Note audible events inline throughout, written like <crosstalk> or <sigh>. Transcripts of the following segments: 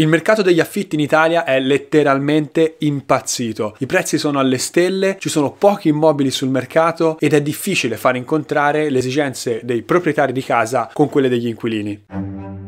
Il mercato degli affitti in Italia è letteralmente impazzito. I prezzi sono alle stelle, ci sono pochi immobili sul mercato ed è difficile far incontrare le esigenze dei proprietari di casa con quelle degli inquilini.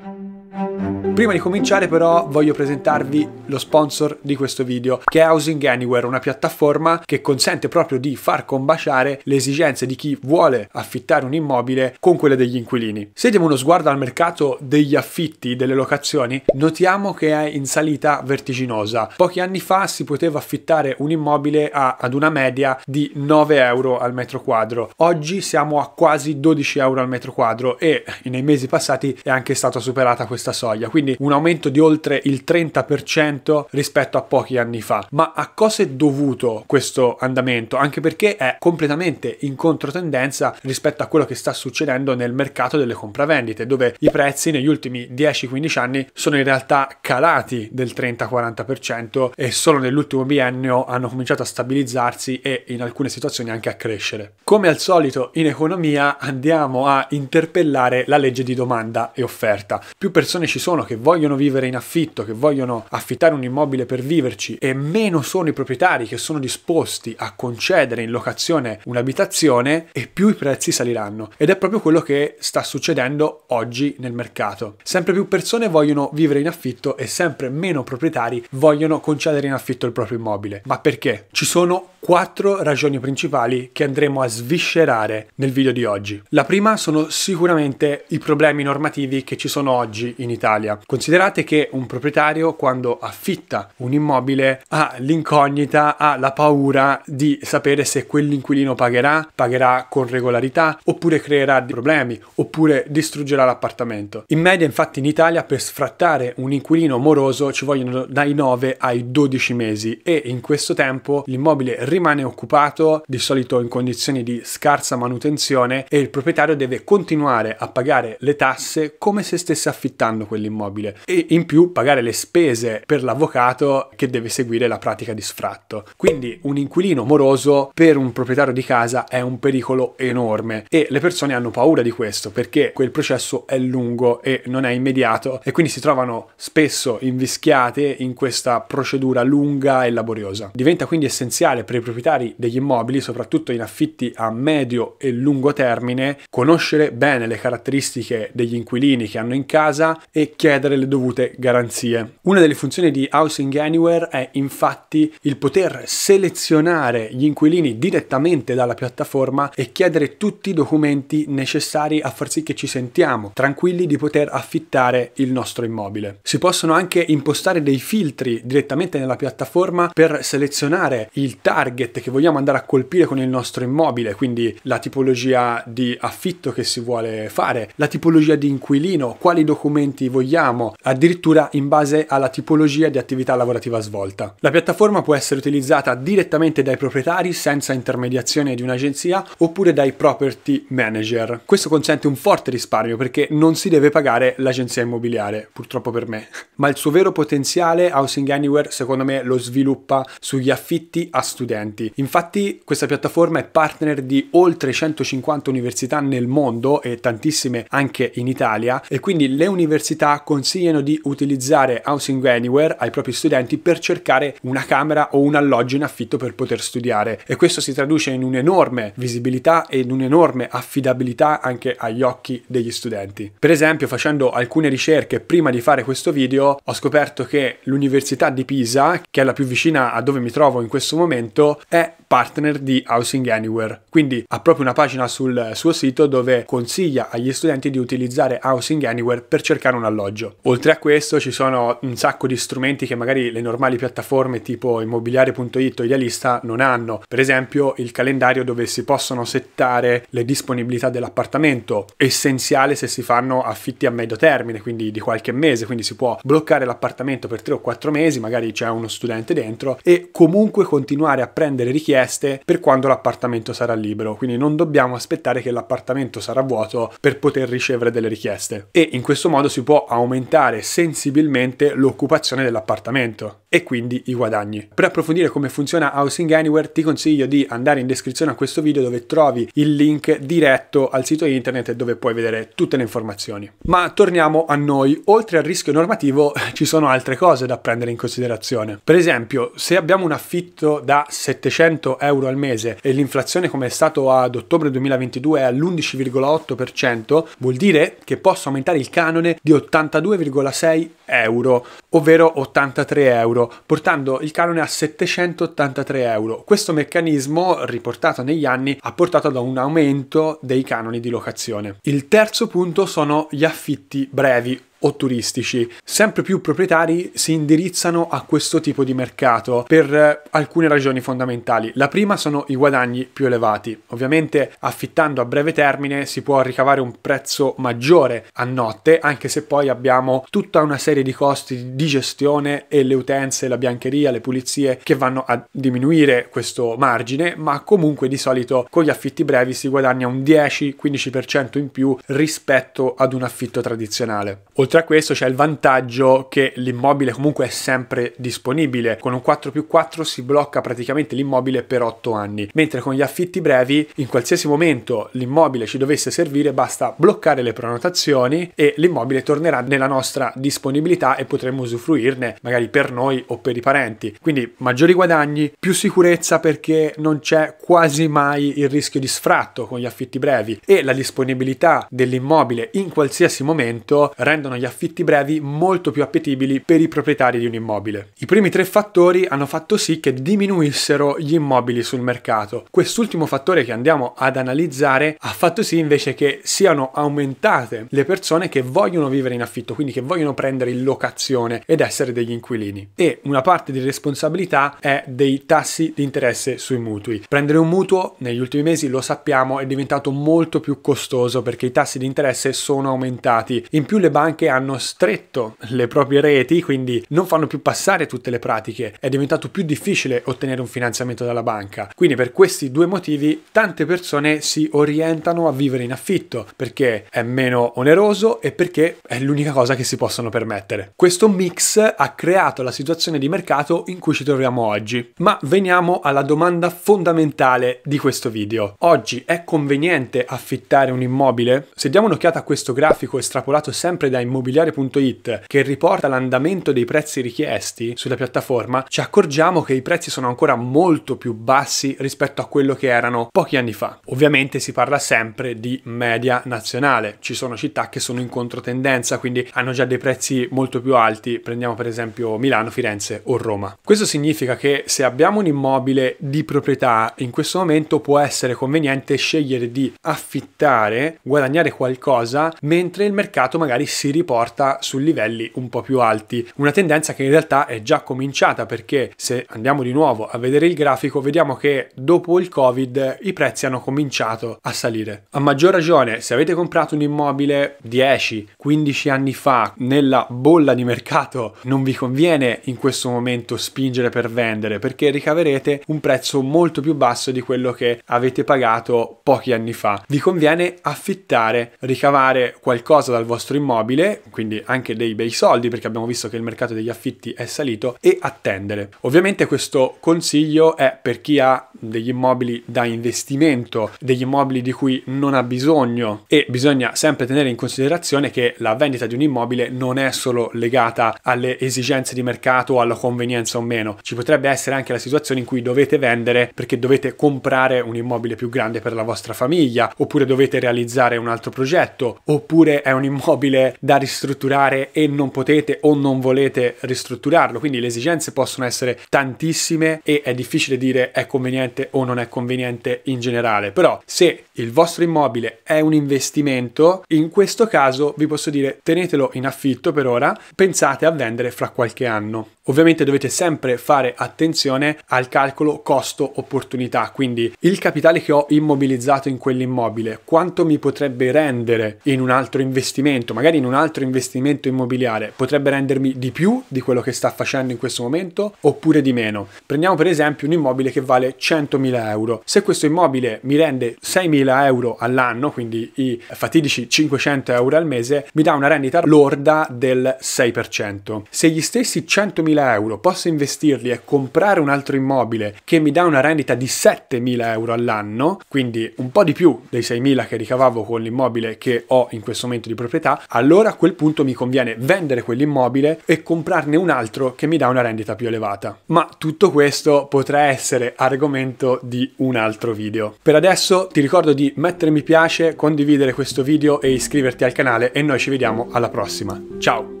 Prima di cominciare però voglio presentarvi lo sponsor di questo video che è Housing Anywhere, una piattaforma che consente proprio di far combaciare le esigenze di chi vuole affittare un immobile con quelle degli inquilini. Se diamo uno sguardo al mercato degli affitti, delle locazioni, notiamo che è in salita vertiginosa. Pochi anni fa si poteva affittare un immobile a, ad una media di 9 euro al metro quadro. Oggi siamo a quasi 12 euro al metro quadro e nei mesi passati è anche stata superata questa soglia. Quindi quindi un aumento di oltre il 30% rispetto a pochi anni fa. Ma a cosa è dovuto questo andamento? Anche perché è completamente in controtendenza rispetto a quello che sta succedendo nel mercato delle compravendite, dove i prezzi negli ultimi 10-15 anni sono in realtà calati del 30-40% e solo nell'ultimo biennio hanno cominciato a stabilizzarsi e in alcune situazioni anche a crescere. Come al solito in economia andiamo a interpellare la legge di domanda e offerta. Più persone ci sono che che vogliono vivere in affitto, che vogliono affittare un immobile per viverci e meno sono i proprietari che sono disposti a concedere in locazione un'abitazione e più i prezzi saliranno. Ed è proprio quello che sta succedendo oggi nel mercato. Sempre più persone vogliono vivere in affitto e sempre meno proprietari vogliono concedere in affitto il proprio immobile. Ma perché? Ci sono quattro ragioni principali che andremo a sviscerare nel video di oggi. La prima sono sicuramente i problemi normativi che ci sono oggi in Italia. Considerate che un proprietario quando affitta un immobile ha l'incognita, ha la paura di sapere se quell'inquilino pagherà, pagherà con regolarità oppure creerà problemi oppure distruggerà l'appartamento. In media infatti in Italia per sfrattare un inquilino moroso ci vogliono dai 9 ai 12 mesi e in questo tempo l'immobile rimane occupato di solito in condizioni di scarsa manutenzione e il proprietario deve continuare a pagare le tasse come se stesse affittando quell'immobile immobile e in più pagare le spese per l'avvocato che deve seguire la pratica di sfratto. Quindi un inquilino moroso per un proprietario di casa è un pericolo enorme e le persone hanno paura di questo perché quel processo è lungo e non è immediato e quindi si trovano spesso invischiate in questa procedura lunga e laboriosa. Diventa quindi essenziale per i proprietari degli immobili, soprattutto in affitti a medio e lungo termine, conoscere bene le caratteristiche degli inquilini che hanno in casa e chiedere chiedere le dovute garanzie. Una delle funzioni di Housing Anywhere è infatti il poter selezionare gli inquilini direttamente dalla piattaforma e chiedere tutti i documenti necessari a far sì che ci sentiamo tranquilli di poter affittare il nostro immobile. Si possono anche impostare dei filtri direttamente nella piattaforma per selezionare il target che vogliamo andare a colpire con il nostro immobile, quindi la tipologia di affitto che si vuole fare, la tipologia di inquilino, quali documenti vogliamo richiamo, addirittura in base alla tipologia di attività lavorativa svolta. La piattaforma può essere utilizzata direttamente dai proprietari senza intermediazione di un'agenzia oppure dai property manager. Questo consente un forte risparmio perché non si deve pagare l'agenzia immobiliare, purtroppo per me. <laughs> Ma il suo vero potenziale Housing Anywhere secondo me lo sviluppa sugli affitti a studenti. Infatti questa piattaforma è partner di oltre 150 università nel mondo e tantissime anche in Italia e quindi le università considerano consigliano di utilizzare Housing Anywhere ai propri studenti per cercare una camera o un alloggio in affitto per poter studiare e questo si traduce in un'enorme visibilità e in un'enorme affidabilità anche agli occhi degli studenti. Per esempio, facendo alcune ricerche prima di fare questo video, ho scoperto che l'Università di Pisa, che è la più vicina a dove mi trovo in questo momento, è partner di Housing Anywhere. Quindi ha proprio una pagina sul suo sito dove consiglia agli studenti di utilizzare Housing Anywhere per cercare un alloggio. Oltre a questo ci sono un sacco di strumenti che magari le normali piattaforme tipo immobiliare.it o Idealista non hanno. Per esempio il calendario dove si possono settare le disponibilità dell'appartamento, essenziale se si fanno affitti a medio termine, quindi di qualche mese, quindi si può bloccare l'appartamento per 3 o 4 mesi, magari c'è uno studente dentro e comunque continuare a prendere richieste richieste per quando l'appartamento sarà libero, quindi non dobbiamo aspettare che l'appartamento sarà vuoto per poter ricevere delle richieste e in questo modo si può aumentare sensibilmente l'occupazione dell'appartamento e quindi i guadagni. Per approfondire come funziona Housing Anywhere ti consiglio di andare in descrizione a questo video dove trovi il link diretto al sito internet dove puoi vedere tutte le informazioni. Ma torniamo a noi, oltre al rischio normativo <laughs> ci sono altre cose da prendere in considerazione. Per esempio, se abbiamo un affitto da 700 euro al mese e l'inflazione come è stato ad ottobre 2022 è all'11,8%, vuol dire che posso aumentare il canone di 82,6 euro, ovvero 83 euro, portando il canone a 783 euro. Questo meccanismo, riportato negli anni, ha portato ad un aumento dei canoni di locazione. Il terzo punto sono gli affitti brevi o turistici. Sempre più proprietari si indirizzano a questo tipo di mercato per eh, alcune ragioni fondamentali. La prima sono i guadagni più elevati. Ovviamente affittando a breve termine si può ricavare un prezzo maggiore a notte, anche se poi abbiamo tutta una serie di costi di gestione e le utenze, la biancheria, le pulizie che vanno a diminuire questo margine, ma comunque di solito con gli affitti brevi si guadagna un 10-15% in più rispetto ad un affitto tradizionale. Oltre Oltre a questo c'è il vantaggio che l'immobile comunque è sempre disponibile, con un 4 più 4 si blocca praticamente l'immobile per 8 anni, mentre con gli affitti brevi in qualsiasi momento l'immobile ci dovesse servire basta bloccare le prenotazioni e l'immobile tornerà nella nostra disponibilità e potremo usufruirne magari per noi o per i parenti. Quindi maggiori guadagni, più sicurezza perché non c'è quasi mai il rischio di sfratto con gli affitti brevi e la disponibilità dell'immobile in qualsiasi momento rendono gli gli affitti brevi molto più appetibili per i proprietari di un immobile. I primi tre fattori hanno fatto sì che diminuissero gli immobili sul mercato. Quest'ultimo fattore che andiamo ad analizzare ha fatto sì invece che siano aumentate le persone che vogliono vivere in affitto, quindi che vogliono prendere in locazione ed essere degli inquilini. E una parte di responsabilità è dei tassi di interesse sui mutui. Prendere un mutuo negli ultimi mesi lo sappiamo è diventato molto più costoso perché i tassi di interesse sono aumentati. In più le banche che hanno stretto le proprie reti, quindi non fanno più passare tutte le pratiche, è diventato più difficile ottenere un finanziamento dalla banca. Quindi per questi due motivi tante persone si orientano a vivere in affitto perché è meno oneroso e perché è l'unica cosa che si possono permettere. Questo mix ha creato la situazione di mercato in cui ci troviamo oggi. Ma veniamo alla domanda fondamentale di questo video. Oggi è conveniente affittare un immobile? Se diamo un'occhiata a questo grafico estrapolato sempre dai immobiliare.it che riporta l'andamento dei prezzi richiesti sulla piattaforma, ci accorgiamo che i prezzi sono ancora molto più bassi rispetto a quello che erano pochi anni fa. Ovviamente si parla sempre di media nazionale, ci sono città che sono in controtendenza, quindi hanno già dei prezzi molto più alti, prendiamo per esempio Milano, Firenze o Roma. Questo significa che se abbiamo un immobile di proprietà in questo momento può essere conveniente scegliere di affittare, guadagnare qualcosa, mentre il mercato magari si rivolge li porta su livelli un po' più alti. Una tendenza che in realtà è già cominciata perché se andiamo di nuovo a vedere il grafico vediamo che dopo il Covid i prezzi hanno cominciato a salire. A maggior ragione se avete comprato un immobile 10-15 anni fa nella bolla di mercato non vi conviene in questo momento spingere per vendere perché ricaverete un prezzo molto più basso di quello che avete pagato pochi anni fa. Vi conviene affittare, ricavare qualcosa dal vostro immobile quindi anche dei bei soldi perché abbiamo visto che il mercato degli affitti è salito e attendere. Ovviamente questo consiglio è per chi ha degli immobili da investimento, degli immobili di cui non ha bisogno e bisogna sempre tenere in considerazione che la vendita di un immobile non è solo legata alle esigenze di mercato o alla convenienza o meno, ci potrebbe essere anche la situazione in cui dovete vendere perché dovete comprare un immobile più grande per la vostra famiglia oppure dovete realizzare un altro progetto oppure è un immobile da ristrutturare e non potete o non volete ristrutturarlo. Quindi le esigenze possono essere tantissime e è difficile dire è conveniente o non è conveniente in generale. Però se il vostro immobile è un investimento, in questo caso vi posso dire tenetelo in affitto per ora, pensate a vendere fra qualche anno. Ovviamente dovete sempre fare attenzione al calcolo costo-opportunità, quindi il capitale che ho immobilizzato in quell'immobile, quanto mi potrebbe rendere in un altro investimento, magari in un altro investimento immobiliare, potrebbe rendermi di più di quello che sta facendo in questo momento oppure di meno. Prendiamo per esempio un immobile che vale 100.000 euro, se questo immobile mi rende 6.000 3.000 euro all'anno, quindi i fatidici 500 euro al mese, mi dà una rendita lorda del 6%. Se gli stessi 100.000 euro posso investirli e comprare un altro immobile che mi dà una rendita di 7.000 euro all'anno, quindi un po' di più dei 6.000 che ricavavo con l'immobile che ho in questo momento di proprietà, allora a quel punto mi conviene vendere quell'immobile e comprarne un altro che mi dà una rendita più elevata. Ma tutto questo potrà essere argomento di un altro video. Per adesso ti ricordo ricordo di mettere mi piace, condividere questo video e iscriverti al canale e noi ci vediamo alla prossima. Ciao!